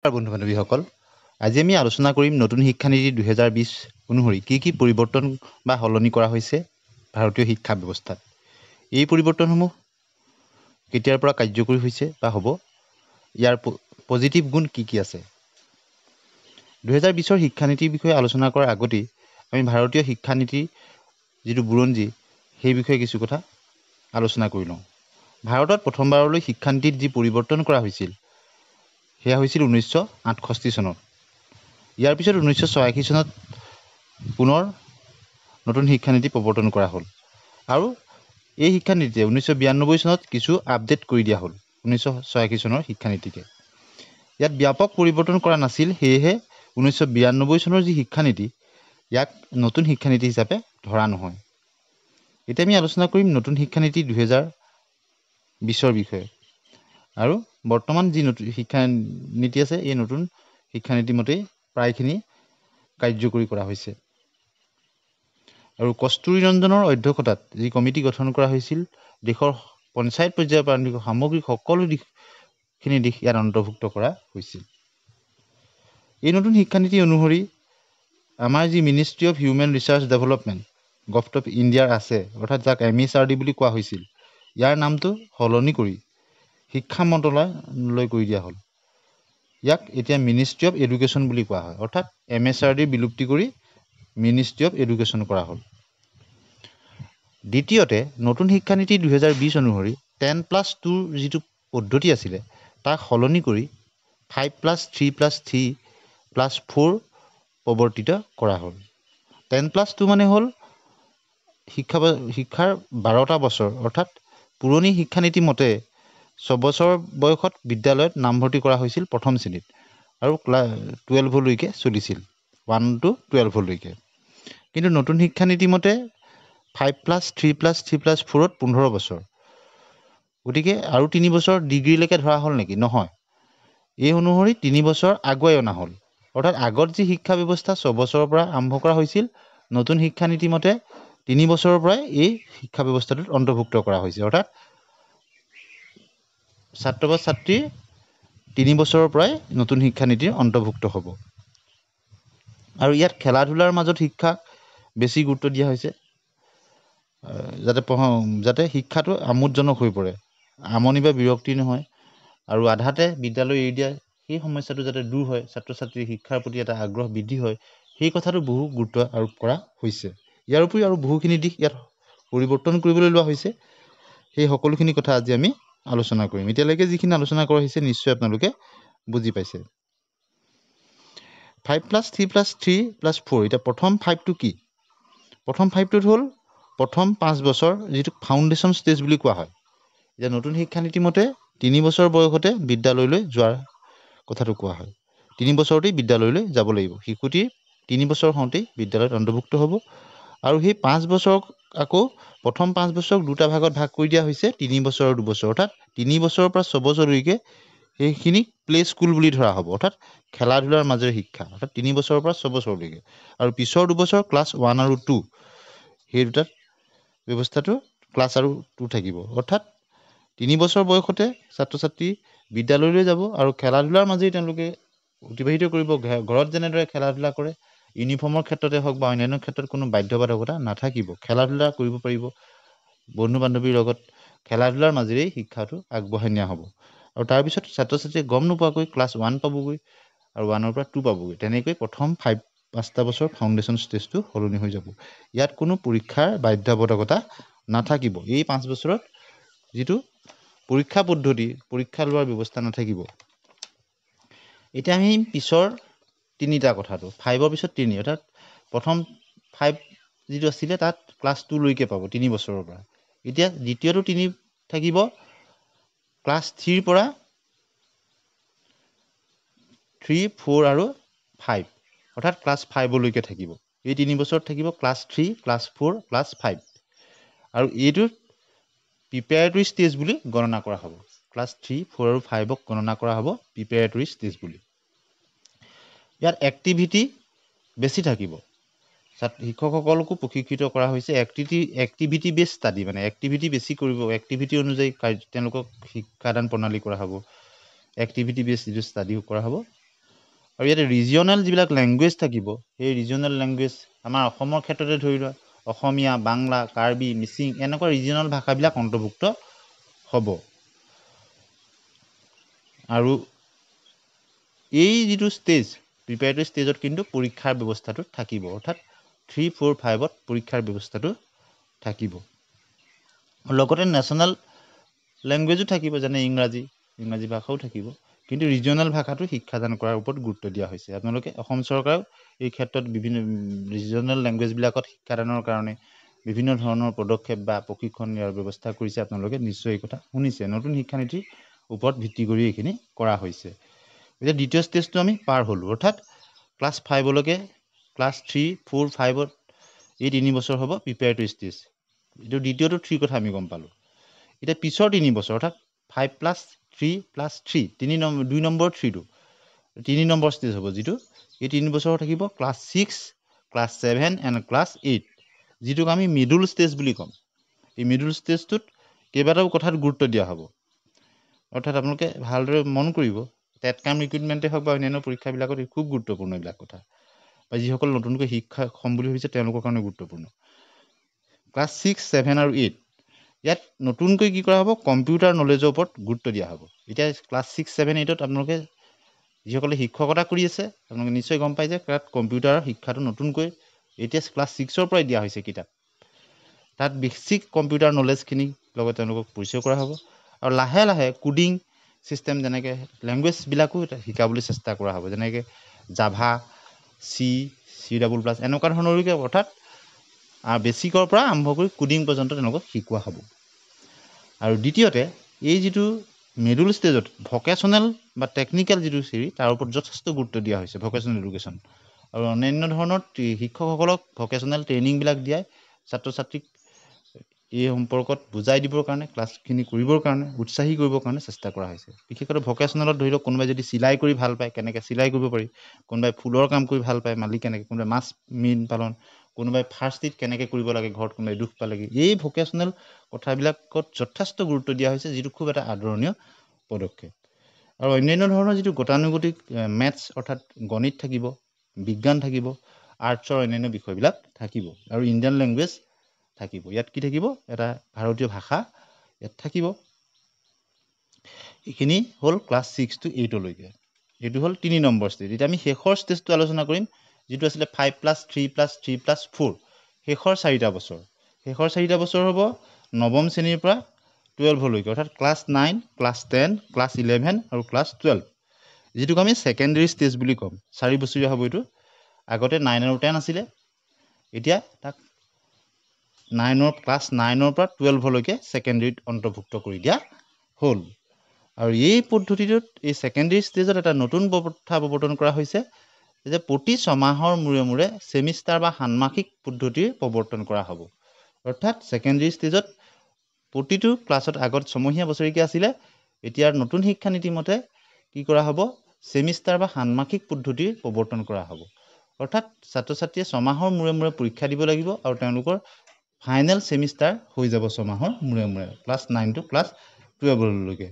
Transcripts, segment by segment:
নমস্কাৰ বন্ধু বান্ধৱীসকল আজি আমি আলোচনা কৰিম নতুন শিক্ষানীতি দুহেজাৰ বিছ অনুসৰি কি কি পৰিৱৰ্তন বা সলনি কৰা হৈছে ভাৰতীয় শিক্ষা ব্যৱস্থাত এই পৰিৱৰ্তনসমূহ কেতিয়াৰ পৰা কাৰ্যকৰী হৈছে বা হ'ব ইয়াৰ পজিটিভ গুণ কি কি আছে দুহেজাৰ বিছৰ শিক্ষানীতিৰ বিষয়ে আলোচনা কৰাৰ আগতেই আমি ভাৰতীয় শিক্ষানীতিৰ যিটো বুৰঞ্জী সেই বিষয়ে কিছু কথা আলোচনা কৰি লওঁ ভাৰতত প্ৰথমবাৰলৈ শিক্ষানীতিত যি পৰিৱৰ্তন কৰা হৈছিল সেয়া হৈছিল ঊনৈছশ আঠষষ্ঠি চনত ইয়াৰ পিছত ঊনৈছশ ছয়াশী চনত পুনৰ নতুন শিক্ষানীতি প্ৰৱৰ্তন কৰা হ'ল আৰু এই শিক্ষানীতিয়ে ঊনৈছশ বিৰান্নব্বৈ চনত কিছু আপডেট কৰি দিয়া হ'ল ঊনৈছশ ছয়াশী চনৰ শিক্ষানীতিকে ইয়াত ব্যাপক পৰিৱৰ্তন কৰা নাছিল সেয়েহে ঊনৈছশ বিৰান্নব্বৈ চনৰ যি শিক্ষানীতি ইয়াক নতুন শিক্ষানীতি হিচাপে ধৰা নহয় এতিয়া আমি আলোচনা কৰিম নতুন শিক্ষানীতি দুহেজাৰ বিছৰ বিষয়ে আৰু বৰ্তমান যি নতুন শিক্ষানীতি আছে এই নতুন শিক্ষানীতিমতেই প্ৰায়খিনি কাৰ্যকৰী কৰা হৈছে আৰু কস্তুৰী ৰঞ্জনৰ অধ্যক্ষতাত যি কমিটি গঠন কৰা হৈছিল দেশৰ পঞ্চায়ত পৰ্যায়ৰ প্ৰাৰম্ভিক সামগ্ৰিক সকলো দিশখিনি দিশ ইয়াত অন্তৰ্ভুক্ত কৰা হৈছিল এই নতুন শিক্ষানীতি অনুসৰি আমাৰ যি ministry of human research development govt of ইণ্ডিয়াৰ আছে অৰ্থাৎ যাক এম এছ আৰ ডি বুলি কোৱা হৈছিল ইয়াৰ নামটো সলনি কৰি শিক্ষা মন্ত্ৰালয়লৈ কৰি দিয়া হ'ল ইয়াক এতিয়া মিনিষ্ট্ৰী অফ এডুকেশ্যন বুলি কোৱা হয় অৰ্থাৎ এম এছ আৰ ডি বিলুপ্তি কৰি মিনিষ্ট্ৰী অফ এডুকেশ্যন কৰা হ'ল দ্বিতীয়তে নতুন শিক্ষানীতি দুহেজাৰ বিছ অনুসৰি টেন প্লাছ টুৰ যিটো পদ্ধতি আছিলে তাক সলনি কৰি five plus three plus three plus four প্ৰৱৰ্তিত কৰা হ'ল টেন প্লাছ টু মানে হ'ল শিক্ষা শিক্ষাৰ বাৰটা বছৰ অৰ্থাৎ পুৰণি শিক্ষানীতি মতে ছবছৰ বয়সত বিদ্যালয়ত নামভৰ্তি কৰা হৈছিল প্ৰথম শ্ৰেণীত আৰু ক্লা টুৱেলভলৈকে চলিছিল ওৱান টু টুৱেলভলৈকে কিন্তু নতুন শিক্ষানীতিমতে five plus three plus three plus ফ'ৰত পোন্ধৰ বছৰ গতিকে আৰু তিনি বছৰ ডিগ্ৰীলৈকে ধৰা হ'ল নেকি নহয় এই অনুসৰি তিনি বছৰ আগুৱাই অনা হ'ল অৰ্থাৎ আগত যি শিক্ষা ব্যৱস্থা ছবছৰৰ পৰা আৰম্ভ কৰা হৈছিল নতুন শিক্ষানীতিমতে তিনি বছৰৰ পৰাই এই শিক্ষা ব্যৱস্থাটোত অন্তৰ্ভুক্ত কৰা হৈছে অৰ্থাৎ ছাত্ৰ বা ছাত্ৰী তিনি বছৰৰ পৰাই নতুন শিক্ষানীতিৰ অন্তৰ্ভুক্ত হ'ব আৰু ইয়াত খেলা ধূলাৰ মাজত শিক্ষাক বেছি গুৰুত্ব দিয়া হৈছে যাতে যাতে শিক্ষাটো আমোদজনক হৈ পৰে আমনি বা বিৰক্তি নহয় আৰু আধাতে বিদ্যালয় এৰি দিয়া সেই সমস্যাটো যাতে দূৰ হয় ছাত্ৰ ছাত্ৰীৰ শিক্ষাৰ প্ৰতি এটা আগ্ৰহ বৃদ্ধি হয় সেই কথাটো বহু গুৰুত্ব আৰোপ কৰা হৈছে ইয়াৰ উপৰিও আৰু বহুখিনি দিশ ইয়াত পৰিৱৰ্তন কৰিবলৈ লোৱা হৈছে সেই সকলোখিনি কথা আজি আমি আলোচনা কৰিম এতিয়ালৈকে যিখিনি আলোচনা কৰা হৈছে নিশ্চয় আপোনালোকে বুজি পাইছে five plus three plus three plus four এতিয়া প্ৰথম ফাইভটো কি প্ৰথম ফাইভটোত হ'ল প্ৰথম পাঁচ বছৰ যিটো ফাউণ্ডেশ্যন ষ্টেজ বুলি কোৱা হয় এতিয়া নতুন শিক্ষানীতিমতে তিনি বছৰ বয়সতে বিদ্যালয়লৈ যোৱাৰ কথাটো কোৱা হয় তিনি বছৰতেই বিদ্যালয়লৈ যাব লাগিব শিশুটি তিনি বছৰ হওঁতেই বিদ্যালয়ত অন্তৰ্ভুক্ত হ'ব আৰু সেই পাঁচ বছৰ আকৌ প্ৰথম পাঁচ বছৰক দুটা ভাগত ভাগ কৰি দিয়া হৈছে তিনি বছৰ আৰু দুবছৰ অৰ্থাৎ তিনি বছৰৰ পৰা ছবছৰলৈকে সেইখিনিক প্লে স্কুল বুলি ধৰা হ'ব অৰ্থাৎ খেলা ধূলাৰ মাজেৰে শিক্ষা অৰ্থাৎ তিনি বছৰৰ পৰা ছবছৰলৈকে আৰু পিছৰ দুবছৰ ক্লাছ ওৱান আৰু টু সেই দুটাত ব্যৱস্থাটো ক্লাছ আৰু টু থাকিব অৰ্থাৎ তিনি বছৰ বয়সতে ছাত্ৰ ছাত্ৰী বিদ্যালয়লৈ যাব আৰু খেলা ধূলাৰ মাজেৰে তেওঁলোকে অতিবাহিত কৰিব ঘৰত যেনেদৰে খেলা ধূলা কৰে ইউনিফৰ্মৰ ক্ষেত্ৰতে হওক বা অন্যান্য ক্ষেত্ৰত কোনো বাধ্যবাধকতা নাথাকিব খেলা ধূলা কৰিব পাৰিব বন্ধু বান্ধৱীৰ লগত খেলা ধূলাৰ মাজেৰেই শিক্ষাটো আগবঢ়াই নিয়া হ'ব আৰু তাৰপিছত ছাত্ৰ ছাত্ৰীয়ে গম নোপোৱাকৈ ক্লাছ ওৱান পাবগৈ আৰু ওৱানৰ পৰা টু পাবগৈ তেনেকৈ প্ৰথম ফাইভ পাঁচটা বছৰ ফাউণ্ডেশ্যন ষ্টেজটো সলনি হৈ যাব ইয়াত কোনো পৰীক্ষাৰ বাধ্যবাধকতা নাথাকিব এই পাঁচ বছৰত যিটো পৰীক্ষা পদ্ধতি পৰীক্ষা লোৱাৰ ব্যৱস্থা নাথাকিব এতিয়া আমি পিছৰ তিনিটা কথাটো ফাইভৰ পিছত তিনি অৰ্থাৎ প্ৰথম ফাইভ যিটো আছিলে তাত ক্লাছ টুলৈকে পাব তিনি বছৰৰ পৰা এতিয়া দ্বিতীয়টো তিনি থাকিব ক্লাছ থ্ৰীৰ পৰা থ্ৰী ফ'ৰ আৰু ফাইভ অৰ্থাৎ ক্লাছ ফাইভলৈকে থাকিব এই তিনি বছৰত থাকিব class three class four class five আৰু এইটো প্ৰিপেয়াৰেটৰী ষ্টেজ বুলি গণনা কৰা হ'ব ক্লাছ থ্ৰী ফ'ৰ আৰু ফাইভক গণনা কৰা হ'ব প্ৰিপেয়াৰেটৰী ষ্টেজ বুলি ইয়াত এক্টিভিটি বেছি থাকিব শিক্ষকসকলকো প্ৰশিক্ষিত কৰা হৈছে এক্টিভিটি এক্টিভিটি বেছ ষ্টাডি মানে এক্টিভিটি বেছি কৰিব এক্টিভিটি অনুযায়ী কাৰ্য তেওঁলোকক শিক্ষাদান প্ৰণালী কৰা হ'ব এক্টিভিটি বেছ যিটো ষ্টাডি কৰা হ'ব আৰু ইয়াতে ৰিজনেল যিবিলাক লেংগুৱেজ থাকিব সেই ৰিজনেল লেংগুৱেজ আমাৰ অসমৰ ক্ষেত্ৰতে ধৰি লোৱা অসমীয়া বাংলা কাৰ্বি মিচিং এনেকুৱা ৰিজনেল ভাষাবিলাক অন্তৰ্ভুক্ত হ'ব আৰু এই যিটো ষ্টেজ প্ৰিপেয়াৰেটৰী ষ্টেজত কিন্তু পৰীক্ষাৰ ব্যৱস্থাটো থাকিব অৰ্থাৎ থ্ৰী ফ'ৰ ফাইভত পৰীক্ষাৰ ব্যৱস্থাটো থাকিব লগতে নেশ্যনেল লেংগুৱেজো থাকিব যেনে ইংৰাজী ইংৰাজী ভাষাও থাকিব কিন্তু ৰিজনেল ভাষাটো শিক্ষাদান কৰাৰ ওপৰত গুৰুত্ব দিয়া হৈছে আপোনালোকে অসম চৰকাৰেও এই ক্ষেত্ৰত বিভিন্ন ৰিজনেল লেংগুৱেজবিলাকত শিক্ষাদানৰ কাৰণে বিভিন্ন ধৰণৰ পদক্ষেপ বা প্ৰশিক্ষণ দিয়াৰ ব্যৱস্থা কৰিছে আপোনালোকে নিশ্চয় এই কথা শুনিছে নতুন শিক্ষানীতিৰ ওপৰত ভিত্তি কৰি এইখিনি কৰা হৈছে এতিয়া দ্বিতীয় ষ্টেজটো আমি পাৰ হ'লোঁ অৰ্থাৎ ক্লাছ ফাইভলৈকে ক্লাছ থ্ৰী ফ'ৰ ফাইভত এই তিনিবছৰ হ'ব প্ৰিপেয়াৰ টু ষ্টেজ এইটো দ্বিতীয়টো থ্ৰী কথা আমি গম পালোঁ এতিয়া পিছৰ তিনিবছৰ অৰ্থাৎ five plus three plus three তিনি নম্বৰ দুই নম্বৰ থ্ৰীটো তিনি নম্বৰ ষ্টেজ হ'ব যিটো এই তিনিবছৰ থাকিব class six class seven and class eight যিটোক আমি মিডুল ষ্টেজ বুলি ক'ম এই মিডুল ষ্টেজটোত কেইবাটাও কথাত গুৰুত্ব দিয়া হ'ব অৰ্থাৎ আপোনালোকে ভালদৰে মন কৰিব টেট কাম ৰিক্ৰুইটমেণ্টেই হওক বা অন্যান্য পৰীক্ষাবিলাকত খুব গুৰুত্বপূৰ্ণ এইবিলাক কথা বা যিসকল নতুনকৈ শিক্ষা হ'ম বুলি ভাবিছে তেওঁলোকৰ কাৰণে গুৰুত্বপূৰ্ণ ক্লাছ ছিক্স ছেভেন আৰু এইট ইয়াত নতুনকৈ কি কৰা হ'ব কম্পিউটাৰ নলেজৰ ওপৰত গুৰুত্ব দিয়া হ'ব এতিয়া ক্লাছ ছিক্স ছেভেন এইটত আপোনালোকে যিসকলে শিক্ষকতা কৰি আছে আপোনালোকে নিশ্চয় গম পাই যে তাত কম্পিউটাৰৰ শিক্ষাটো নতুনকৈ এতিয়া ক্লাছ ছিক্সৰ পৰাই দিয়া হৈছে কিতাপ তাত বেছিক কম্পিউটাৰ নলেজখিনিৰ লগত তেওঁলোকক পৰিচয় কৰা হ'ব আৰু লাহে লাহে কোডিং চিষ্টেম যেনেকৈ লেংগুৱেজবিলাকো শিকাবলৈ চেষ্টা কৰা হ'ব যেনেকৈ Java C C double plus এনেকুৱা ধৰণৰলৈকে অৰ্থাৎ বেচিকৰ পৰা আৰম্ভ কৰি কোডিং পৰ্যন্ত তেওঁলোকক শিকোৱা হ'ব আৰু দ্বিতীয়তে এই যিটো মিডল ষ্টেজত ভকেচনেল বা টেকনিকেল যিটো হেৰি তাৰ ওপৰত যথেষ্ট গুৰুত্ব দিয়া হৈছে ভ'কেচনেল এডুকেশ্যন আৰু অন্যান্য ধৰণৰ শিক্ষকসকলক ভকেচনেল ট্ৰেইনিংবিলাক দিয়াই ছাত্ৰ ছাত্ৰীক এই সম্পৰ্কত বুজাই দিবৰ কাৰণে ক্লাছখিনি কৰিবৰ কাৰণে উৎসাহী কৰিবৰ কাৰণে চেষ্টা কৰা হৈছে বিশেষকৈ ভকেচনেলত ধৰি লওক কোনোবাই যদি চিলাই কৰি ভাল পায় কেনেকৈ চিলাই কৰিব পাৰি কোনোবাই ফুলৰ কাম কৰি ভাল পায় মালিক কেনেকৈ কোনোবাই মাছ মীন পালন কোনোবাই ফাৰ্ষ্ট এইড কেনেকৈ কৰিব লাগে ঘৰত কোনোবাই দুখ পালেগৈ এই ভকেচনেল কথাবিলাকত যথেষ্ট গুৰুত্ব দিয়া হৈছে যিটো খুব এটা আদৰণীয় পদক্ষেপ আৰু অন্যান্য ধৰণৰ যিটো গতানুগতিক মেথছ অৰ্থাৎ গণিত থাকিব বিজ্ঞান থাকিব আৰ্টছৰ অন্যান্য বিষয়বিলাক থাকিব আৰু ইণ্ডিয়ান লেংগুৱেজ থাকিব ইয়াত কি থাকিব এটা ভাৰতীয় ভাষা ইয়াত থাকিব এইখিনি হ'ল ক্লাছ ছিক্স টু এইটলৈকে এইটো হ'ল তিনি নম্বৰ ষ্টেজ এতিয়া আমি শেষৰ ষ্টেজটো আলোচনা কৰিম যিটো আছিলে five plus three plus three plus four শেষৰ চাৰিটা বছৰ শেষৰ চাৰিটা বছৰ হ'ব নৱম শ্ৰেণীৰ পৰা টুৱেলভলৈকে অৰ্থাৎ class nine class ten class eleven আৰু ক্লাছ টুৱেলভ যিটোক আমি ছেকেণ্ডেৰী ষ্টেজ বুলি ক'ম চাৰি বছৰীয়া হ'ব এইটো আগতে নাইন আৰু টেন আছিলে এতিয়া তাক নাইনৰ ক্লাছ নাইনৰ পৰা টুৱেলভলৈকে ছেকেণ্ডেৰীত অন্তৰ্ভুক্ত কৰি দিয়া হ'ল আৰু এই পদ্ধতিটোত এই ছেকেণ্ডেৰী ষ্টেজত এটা নতুন প্ৰথা প্ৰৱৰ্তন কৰা হৈছে যে প্ৰতি ছমাহৰ মূৰে মূৰে ছেমিষ্টাৰ বা ষান্মাসিক পদ্ধতিৰ প্ৰৱৰ্তন কৰা হ'ব অৰ্থাৎ ছেকেণ্ডেৰী ষ্টেজত প্ৰতিটো ক্লাছত আগত ছমহীয়া বছৰেকীয়া আছিলে এতিয়াৰ নতুন শিক্ষানীতিমতে কি কৰা হ'ব ছেমিষ্টাৰ বা ষান্মাসিক পদ্ধতিৰ প্ৰৱৰ্তন কৰা হ'ব অৰ্থাৎ ছাত্ৰ ছাত্ৰীয়ে ছমাহৰ মূৰে মূৰে পৰীক্ষা দিব লাগিব আৰু তেওঁলোকৰ ফাইনেল ছেমিষ্টাৰ হৈ যাব ছমাহৰ মূৰে মূৰে ক্লাছ নাইন টু ক্লাছ টুৱেলভলৈকে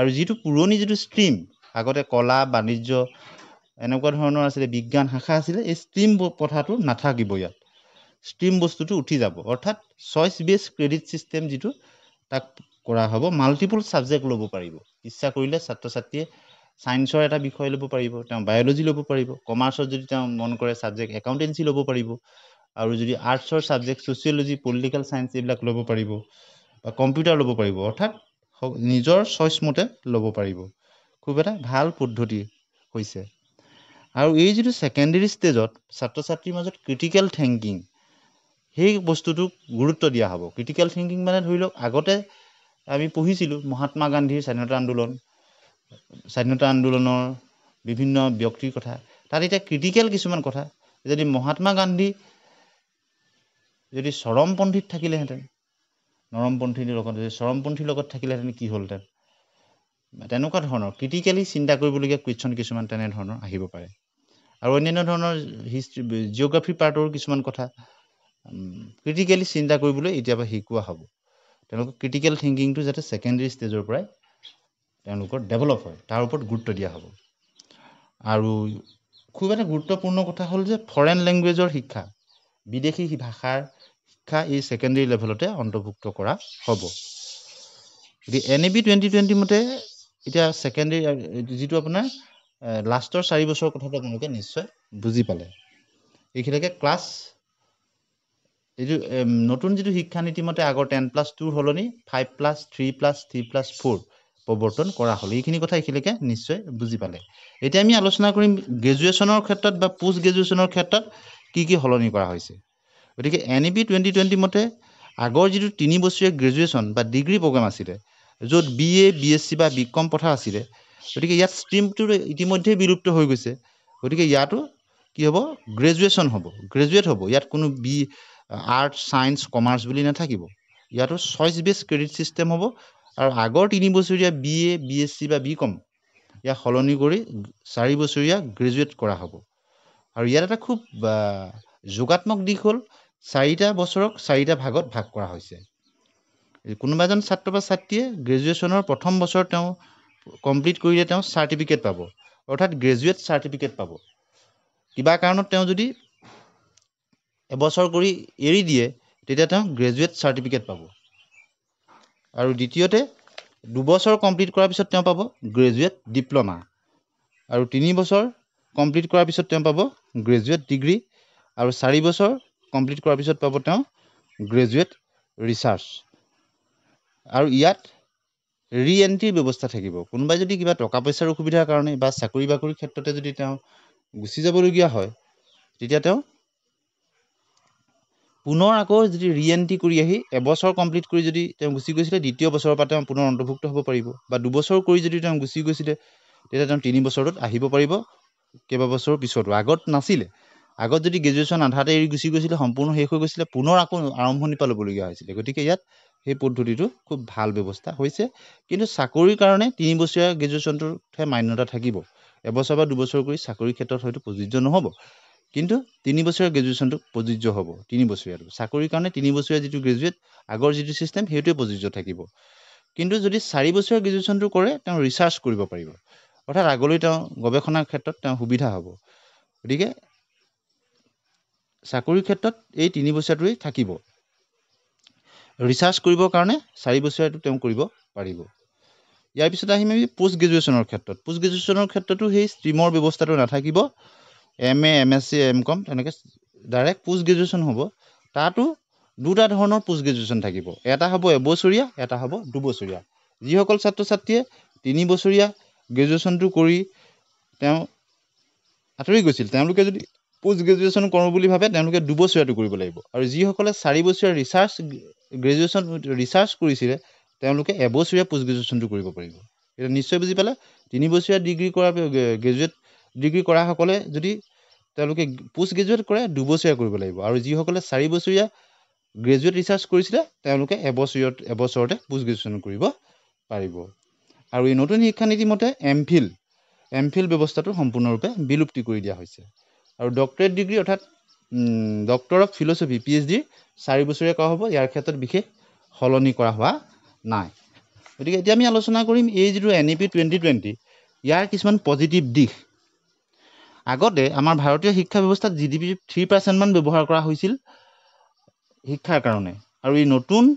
আৰু যিটো পুৰণি যিটো ষ্ট্ৰীম আগতে কলা বাণিজ্য এনেকুৱা ধৰণৰ আছিলে বিজ্ঞান শাখা আছিলে এই ষ্ট্ৰীম প্ৰথাটো নাথাকিব ইয়াত ষ্ট্ৰীম বস্তুটো উঠি যাব অৰ্থাৎ চইচ বেচ ক্ৰেডিট ছিষ্টেম যিটো তাক কৰা হ'ব মাল্টিপুল ছাবজেক্ট ল'ব পাৰিব ইচ্ছা কৰিলে ছাত্ৰ ছাত্ৰীয়ে ছায়েন্সৰ এটা বিষয় ল'ব পাৰিব তেওঁ বায়'লজি ল'ব পাৰিব কমাৰ্চত যদি তেওঁ মন কৰে ছাবজেক্ট একাউণ্টেঞ্চি ল'ব পাৰিব আৰু যদি আৰ্টছৰ ছাবজেক্ট ছ'চিয়লজি পলিটিকেল ছায়েঞ্চ এইবিলাক ল'ব পাৰিব বা কম্পিউটাৰ ল'ব পাৰিব অৰ্থাৎ নিজৰ চইচ মতে ল'ব পাৰিব খুব এটা ভাল পদ্ধতি হৈছে আৰু এই যিটো ছেকেণ্ডেৰী ষ্টেজত ছাত্ৰ ছাত্ৰীৰ মাজত ক্ৰিটিকেল থিংকিং সেই বস্তুটোক গুৰুত্ব দিয়া হ'ব ক্ৰিটিকেল থিংকিং মানে ধৰি লওক আগতে আমি পঢ়িছিলোঁ মহাত্মা গান্ধীৰ স্বাধীনতা আন্দোলন স্বাধীনতা আন্দোলনৰ বিভিন্ন ব্যক্তিৰ কথা তাত এতিয়া ক্ৰিটিকেল কিছুমান কথা যদি মহাত্মা গান্ধী যদি চৰমপন্থীত থাকিলেহেঁতেন নৰমপন্থীৰ লগত যদি চৰমপন্থীৰ লগত থাকিলেহেঁতেন কি হ'লহেঁতেন তেনেকুৱা ধৰণৰ ক্ৰিটিকেলি চিন্তা কৰিবলগীয়া কুৱেশ্যন কিছুমান তেনেধৰণৰ আহিব পাৰে আৰু অন্যান্য ধৰণৰ হিষ্ট্ৰী জিঅ'গ্ৰাফি পাৰ্টৰ কিছুমান কথা ক্ৰিটিকেলি চিন্তা কৰিবলৈ এতিয়াৰ পৰা শিকোৱা হ'ব তেওঁলোকৰ ক্ৰিটিকেল থিংকিংটো যাতে ছেকেণ্ডেৰী ষ্টেজৰ পৰাই তেওঁলোকৰ ডেভেলপ হয় তাৰ ওপৰত গুৰুত্ব দিয়া হ'ব আৰু খুব এটা গুৰুত্বপূৰ্ণ কথা হ'ল যে ফৰেন লেংগুৱেজৰ শিক্ষা বিদেশী ভাষাৰ শিক্ষা এই ছেকেণ্ডেৰী লেভেলতে অন্তৰ্ভুক্ত কৰা হ'ব গতিকে N A B twenty twenty মতে এতিয়া ছেকেণ্ডেৰী যিটো আপোনাৰ লাষ্টৰ চাৰি বছৰৰ কথাটো আপোনালোকে নিশ্চয় বুজি পালে এইখিনিলৈকে ক্লাছ এইটো নতুন যিটো শিক্ষানীতিমতে আগৰ টেন প্লাছ টুৰ সলনি five plus three plus three plus four প্ৰৱৰ্তন কৰা হ'ল এইখিনি কথা এইখিনিলৈকে নিশ্চয় বুজি পালে এতিয়া আমি আলোচনা কৰিম গ্ৰেজুৱেশ্যনৰ ক্ষেত্ৰত বা পষ্ট গ্ৰেজুৱেশ্যনৰ ক্ষেত্ৰত কি কি সলনি কৰা হৈছে গতিকে N E B twenty twenty মতে আগৰ যিটো তিনি বছৰীয়া গ্ৰেজুৱেশ্যন বা ডিগ্ৰী প্ৰগ্ৰেম আছিলে য'ত B A B S C বা বি কম পথাৰ আছিলে গতিকে ইয়াত ষ্ট্ৰীমটো ইতিমধ্যে বিলুপ্ত হৈ গৈছে গতিকে ইয়াতো কি হ'ব গ্ৰেজুৱেশ্যন হ'ব গ্ৰেজুৱেট হ'ব ইয়াত কোনো বি আৰ্ট ছায়েন্স কমাৰ্চ বুলি নাথাকিব ইয়াতো চইচ বেছ ক্ৰেডিট ছিষ্টেম হ'ব আৰু আগৰ তিনি বছৰীয়া B A B S C বা বি কম ইয়াক সলনি কৰি চাৰি বছৰীয়া গ্ৰেজুৱেট কৰা হ'ব আৰু ইয়াত এটা খুব যোগাত্মক দিশ হ'ল চাৰিটা বছৰক চাৰিটা ভাগত ভাগ কৰা হৈছে কোনোবা এজন ছাত্ৰ বা ছাত্ৰীয়ে গ্ৰেজুৱেশ্যনৰ প্ৰথম বছৰ তেওঁ কমপ্লিট কৰিলে তেওঁ চাৰ্টিফিকেট পাব অৰ্থাৎ গ্ৰেজুৱেট চাৰ্টিফিকেট পাব কিবা কাৰণত তেওঁ যদি এবছৰ কৰি এৰি দিয়ে তেতিয়া তেওঁ গ্ৰেজুৱেট চাৰ্টিফিকেট পাব আৰু দ্বিতীয়তে দুবছৰ কমপ্লিট কৰাৰ পিছত তেওঁ পাব গ্ৰেজুৱেট ডিপ্ল'মা আৰু তিনি বছৰ কমপ্লিট কৰাৰ পিছত তেওঁ পাব গ্ৰেজুৱেট ডিগ্ৰী আৰু চাৰি বছৰ কমপ্লিট কৰাৰ পিছত পাব তেওঁ গ্ৰেজুৱেট ৰিচাৰ্চ আৰু ইয়াত ৰি এণ্ট্ৰিৰ ব্যৱস্থা থাকিব কোনোবাই যদি কিবা টকা পইচাৰ অসুবিধাৰ কাৰণে বা চাকৰি বাকৰিৰ ক্ষেত্ৰতে যদি তেওঁ গুচি যাবলগীয়া হয় তেতিয়া তেওঁ পুনৰ আকৌ যদি ৰি এণ্ট্ৰি কৰি আহি এবছৰ কমপ্লিট কৰি যদি তেওঁ গুচি গৈছিলে দ্বিতীয় বছৰৰ পৰা তেওঁ পুনৰ অন্তৰ্ভুক্ত হ'ব পাৰিব বা দুবছৰ কৰি যদি তেওঁ গুচি গৈছিলে তেতিয়া তেওঁ তিনি বছৰত আহিব পাৰিব কেইবাবছৰৰ পিছতো আগত নাছিলে আগত যদি গ্ৰেজুৱেশ্যন আধাতে এৰি গুচি গৈছিলে সম্পূৰ্ণ শেষ হৈ গৈছিলে পুনৰ আকৌ আৰম্ভণি পৰা ল'বলগীয়া হৈছিলে গতিকে ইয়াত সেই পদ্ধতিটো খুব ভাল ব্যৱস্থা হৈছে কিন্তু চাকৰিৰ কাৰণে তিনিবছৰীয়া গ্ৰেজুৱেশ্যনটোতহে মান্যতা থাকিব এবছৰ বা দুবছৰ কৰি চাকৰিৰ ক্ষেত্ৰত হয়তো প্ৰযোজ্য নহ'ব কিন্তু তিনিবছৰীয়া গ্ৰেজুৱেশ্যনটো প্ৰযোজ্য হ'ব তিনিবছৰীয়াটো চাকৰিৰ কাৰণে তিনিবছৰীয়া যিটো গ্ৰেজুৱেট আগৰ যিটো ছিষ্টেম সেইটোৱে প্ৰযোজ্য থাকিব কিন্তু যদি চাৰি বছৰীয়া গ্ৰেজুৱেশ্যনটো কৰে তেওঁ ৰিচাৰ্চ কৰিব পাৰিব অৰ্থাৎ আগলৈ তেওঁ গৱেষণাৰ ক্ষেত্ৰত তেওঁ সুবিধা হ'ব গতিকে চাকৰিৰ ক্ষেত্ৰত এই তিনিবছৰটোৱেই থাকিব ৰিচাৰ্চ কৰিবৰ কাৰণে চাৰি বছৰীয়াটো তেওঁ কৰিব পাৰিব ইয়াৰ পিছত আহিম আমি পষ্ট গ্ৰেজুৱেশ্যনৰ ক্ষেত্ৰত পোষ্ট গ্ৰেজুৱেশ্যনৰ ক্ষেত্ৰতো সেই ষ্ট্ৰীমৰ ব্যৱস্থাটো নাথাকিব M A M S C M com তেনেকৈ ডাইৰেক্ট পষ্ট গ্ৰেজুৱেশ্যন হ'ব তাতো দুটা ধৰণৰ পষ্ট গ্ৰেজুৱেশ্যন থাকিব এটা হ'ব এবছৰীয়া এটা হ'ব দুবছৰীয়া যিসকল ছাত্ৰ ছাত্ৰীয়ে তিনিবছৰীয়া গ্ৰেজুৱেশ্যনটো কৰি তেওঁ আঁতৰি গৈছিল তেওঁলোকে যদি পষ্ট গ্ৰেজুৱেশ্যন কৰোঁ বুলি ভাবে তেওঁলোকে দুবছৰীয়াটো কৰিব লাগিব আৰু যিসকলে চাৰিবছৰীয়া ৰিচাৰ্চ গ্ৰেজুৱেশ্যন ৰিচাৰ্চ কৰিছিলে তেওঁলোকে এবছৰীয়া পোষ্ট গ্ৰেজুৱেশ্যনটো কৰিব পাৰিব এতিয়া নিশ্চয় বুজি পালে তিনিবছৰীয়া ডিগ্ৰী কৰা গ্ৰেজুৱেট ডিগ্ৰী কৰাসকলে যদি তেওঁলোকে পোষ্ট গ্ৰেজুৱেট কৰে দুবছৰীয়া কৰিব লাগিব আৰু যিসকলে চাৰিবছৰীয়া গ্ৰেজুৱেট ৰিচাৰ্চ কৰিছিলে তেওঁলোকে এবছৰীয় এবছৰতে পষ্ট গ্ৰেজুৱেশ্যন কৰিব পাৰিব আৰু এই নতুন শিক্ষানীতিমতে এম ফিল এম ফিল ব্যৱস্থাটো সম্পূৰ্ণৰূপে বিলুপ্তি কৰি দিয়া হৈছে আৰু ডক্টৰেট ডিগ্ৰী অৰ্থাৎ doctor of philosophy P H ডিৰ চাৰি বছৰীয়া কৰা হ'ব ইয়াৰ ক্ষেত্ৰত বিশেষ সলনি কৰা হোৱা নাই গতিকে এতিয়া আমি আলোচনা কৰিম এই যিটো N E P twenty twenty ইয়াৰ কিছুমান পজিটিভ দিশ আগতে আমাৰ ভাৰতীয় শিক্ষা ব্যৱস্থাত জি ডি পি থ্ৰী পাৰ্চেণ্টমান ব্যৱহাৰ কৰা হৈছিল শিক্ষাৰ কাৰণে আৰু এই নতুন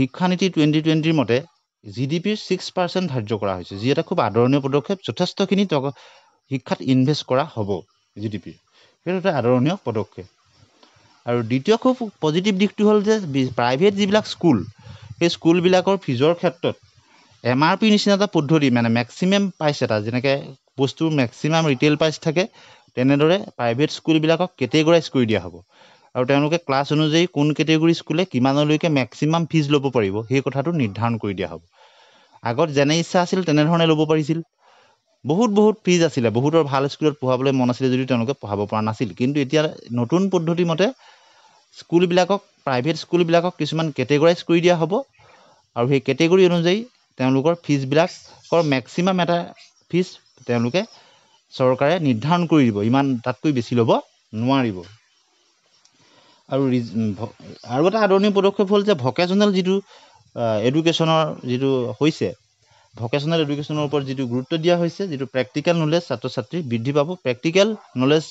শিক্ষানীতি টুৱেণ্টি টুৱেণ্টিৰ মতে জি ডি পিৰ ছিক্স পাৰ্চেণ্ট ধাৰ্য কৰা হৈছে যি এটা খুব আদৰণীয় পদক্ষেপ যথেষ্টখিনি টকা শিক্ষাত ইনভেষ্ট কৰা হ'ব জি ডি পিৰ সেইটো এটা আদৰণীয় পদক্ষেপ আৰু দ্বিতীয় খুব পজিটিভ দিশটো হ'ল যে প্ৰাইভেট যিবিলাক স্কুল সেই স্কুলবিলাকৰ ফিজৰ ক্ষেত্ৰত এম আৰ পি নিচিনা এটা পদ্ধতি মানে মেক্সিমাম প্ৰাইচ এটা যেনেকৈ বস্তু মেক্সিমাম ৰিটেইল প্ৰাইচ থাকে তেনেদৰে প্ৰাইভেট স্কুলবিলাকক কেটেগৰাইজ কৰি দিয়া হ'ব আৰু তেওঁলোকে ক্লাছ অনুযায়ী কোন কেটেগৰী স্কুলে কিমানলৈকে মেক্সিমাম ফিজ ল'ব পাৰিব সেই কথাটো নিৰ্ধাৰণ কৰি দিয়া হ'ব আগত যেনে ইচ্ছা আছিল তেনেধৰণে ল'ব পাৰিছিল বহুত বহুত ফিজ আছিলে বহুতৰ ভাল স্কুলত পঢ়াবলৈ মন আছিলে যদিও তেওঁলোকে পঢ়াব পৰা নাছিল কিন্তু এতিয়া নতুন পদ্ধতি মতে স্কুলবিলাকক প্ৰাইভেট স্কুলবিলাকক কিছুমান কেটেগৰাইজ কৰি দিয়া হ'ব আৰু সেই কেটেগৰী অনুযায়ী তেওঁলোকৰ ফিজবিলাকৰ মেক্সিমাম এটা ফিজ তেওঁলোকে চৰকাৰে নিৰ্ধাৰণ কৰি দিব ইমান তাতকৈ বেছি ল'ব নোৱাৰিব আৰু আৰু এটা আদৰণীয় পদক্ষেপ হ'ল যে ভকেচনেল যিটো এডুকেশ্যনৰ যিটো হৈছে ভকেচনেল এডুকেশ্যনৰ ওপৰত যিটো গুৰুত্ব দিয়া হৈছে যিটো প্ৰেক্টিকেল নলেজ ছাত্ৰ ছাত্ৰী বৃদ্ধি পাব প্ৰেক্টিকেল নলেজ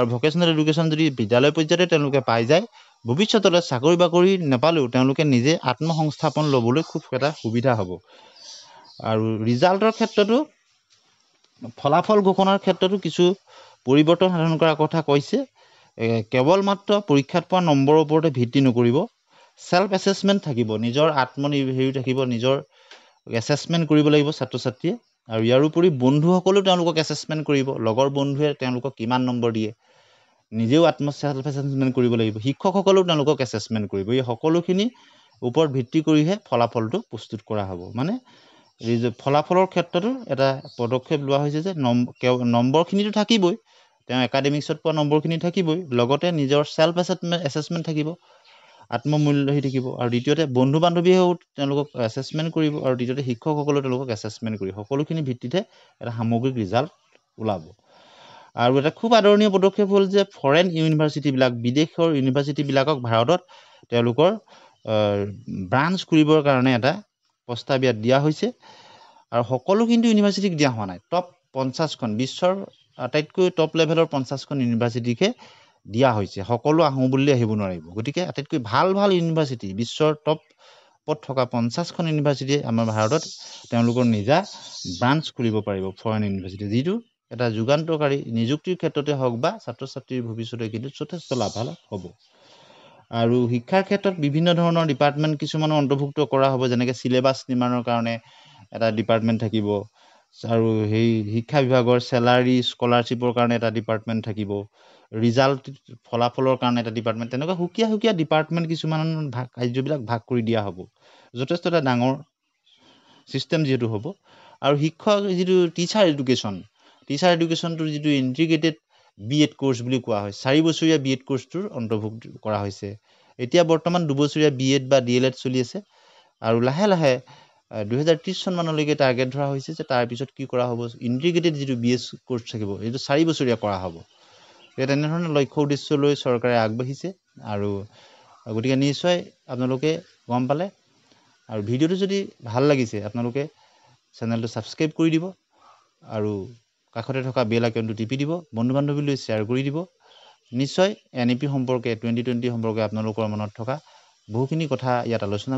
আৰু ভকেচনেল এডুকেশ্যন যদি বিদ্যালয় পৰ্যায়তে তেওঁলোকে পাই যায় ভৱিষ্যতলৈ চাকৰি বাকৰি নেপালেও তেওঁলোকে নিজে আত্মসংস্থাপন ল'বলৈ খুব এটা সুবিধা হ'ব আৰু ৰিজাল্টৰ ক্ষেত্ৰতো ফলাফল ঘোষণাৰ ক্ষেত্ৰতো কিছু পৰিৱৰ্তন সাধন কৰাৰ কথা কৈছে কেৱল মাত্ৰ পৰীক্ষাত পোৱা নম্বৰৰ ওপৰতে ভিত্তি নকৰিব ছেল্ফ এছেছমেণ্ট থাকিব নিজৰ আত্মনিৰ্ভৰি থাকিব নিজৰ এছেছমেণ্ট কৰিব লাগিব ছাত্ৰ ছাত্ৰীয়ে আৰু ইয়াৰ উপৰি বন্ধুসকলেও তেওঁলোকক এছেছমেণ্ট কৰিব লগৰ বন্ধুৱে তেওঁলোকক কিমান নম্বৰ দিয়ে নিজেও আত্ম ছেল্ফ এছেছমেণ্ট কৰিব লাগিব শিক্ষকসকলেও তেওঁলোকক এছেছমেণ্ট কৰিব এই সকলোখিনি ওপৰত ভিত্তি কৰিহে ফলাফলটো প্ৰস্তুত কৰা হ'ব মানে ফলাফলৰ ক্ষেত্ৰতো এটা পদক্ষেপ লোৱা হৈছে যে নম্ব নম্বৰখিনিতো থাকিবই তেওঁ একাডেমিক্সত পোৱা নম্বৰখিনি থাকিবই লগতে নিজৰ ছেল্ফ এছেছমেণ্ট এছেছমেণ্ট থাকিব আত্মমূল্য হৈ থাকিব আৰু দ্বিতীয়তে বন্ধু বান্ধৱীয়েও তেওঁলোকক এছেচমেণ্ট কৰিব আৰু দ্বিতীয়তে শিক্ষকসকলেও তেওঁলোকক এছেচমেণ্ট কৰিব সকলোখিনি ভিত্তিতে এটা সামগ্ৰিক ৰিজাল্ট ওলাব আৰু এটা খুব আদৰণীয় পদক্ষেপ হ'ল যে ফৰেন ইউনিভাৰ্চিটিবিলাক বিদেশৰ ইউনিভাৰ্চিটিবিলাকক ভাৰতত তেওঁলোকৰ ব্ৰাঞ্চ কৰিবৰ কাৰণে এটা প্ৰস্তাৱ ইয়াত দিয়া হৈছে আৰু সকলো কিন্তু ইউনিভাৰ্চিটিক দিয়া হোৱা নাই টপ পঞ্চাছখন বিশ্বৰ আটাইতকৈ টপ লেভেলৰ পঞ্চাছখন ইউনিভাৰ্চিটিকহে দিয়া হৈছে সকলো আহোঁ বুলিলে আহিব নোৱাৰিব গতিকে আটাইতকৈ ভাল ভাল ইউনিভাৰ্চিটি বিশ্বৰ টপত থকা পঞ্চাছখন ইউনিভাৰ্চিটিয়ে আমাৰ ভাৰতত তেওঁলোকৰ নিজা ব্ৰাঞ্চ খুলিব পাৰিব ফৰেইন ইউনিভাৰ্চিটি যিটো এটা যুগান্তকাৰী নিযুক্তিৰ ক্ষেত্ৰতে হওক বা ছাত্ৰ ছাত্ৰীৰ ভৱিষ্যতে কিন্তু যথেষ্ট লাভালাভ হ'ব আৰু শিক্ষাৰ ক্ষেত্ৰত বিভিন্ন ধৰণৰ ডিপাৰ্টমেণ্ট কিছুমানো অন্তৰ্ভুক্ত কৰা হ'ব যেনেকৈ ছিলেবাছ নিৰ্মাণৰ কাৰণে এটা ডিপাৰ্টমেণ্ট থাকিব আৰু সেই শিক্ষা বিভাগৰ চেলাৰী স্কলাৰশ্বিপৰ কাৰণে এটা ডিপাৰ্টমেণ্ট থাকিব ৰিজাল্ট ফলাফলৰ কাৰণে এটা ডিপাৰ্টমেণ্ট তেনেকুৱা সুকীয়া সুকীয়া ডিপাৰ্টমেণ্ট কিছুমান ভাগ কাৰ্যবিলাক ভাগ কৰি দিয়া হ'ব যথেষ্ট এটা ডাঙৰ ছিষ্টেম যিহেতু হ'ব আৰু শিক্ষক যিটো টিচাৰ এডুকেশ্যন টিচাৰ এডুকেশ্যনটোৰ যিটো ইণ্টিগ্ৰেটেড বি এড কোৰ্চ বুলি কোৱা হয় চাৰিবছৰীয়া বি এড কোৰ্চটোৰ অন্তৰ্ভুক্ত কৰা হৈছে এতিয়া বৰ্তমান দুবছৰীয়া বি এড বা ডি এল এড চলি আছে আৰু লাহে লাহে দুহেজাৰ ত্ৰিছ চনমানলৈকে টাৰ্গেট ধৰা হৈছে যে তাৰপিছত কি কৰা হ'ব ইণ্টিগ্ৰেটেড যিটো বি এছ কোৰ্চ থাকিব সেইটো চাৰিবছৰীয়া কৰা হ'ব গতিকে তেনেধৰণৰ লক্ষ্য উদ্দেশ্য লৈ চৰকাৰে আগবাঢ়িছে আৰু গতিকে নিশ্চয় আপোনালোকে গম পালে আৰু ভিডিঅ'টো যদি ভাল লাগিছে আপোনালোকে চেনেলটো ছাবস্ক্ৰাইব কৰি দিব আৰু কাষতে থকা বেল আইকনটো টিপি দিব বন্ধু বান্ধৱীলৈ শ্বেয়াৰ কৰি দিব নিশ্চয় এন ই পি সম্পৰ্কে টুৱেণ্টি টুৱেণ্টি সম্পৰ্কে আপোনালোকৰ মনত থকা বহুখিনি কথা ইয়াত আলোচনা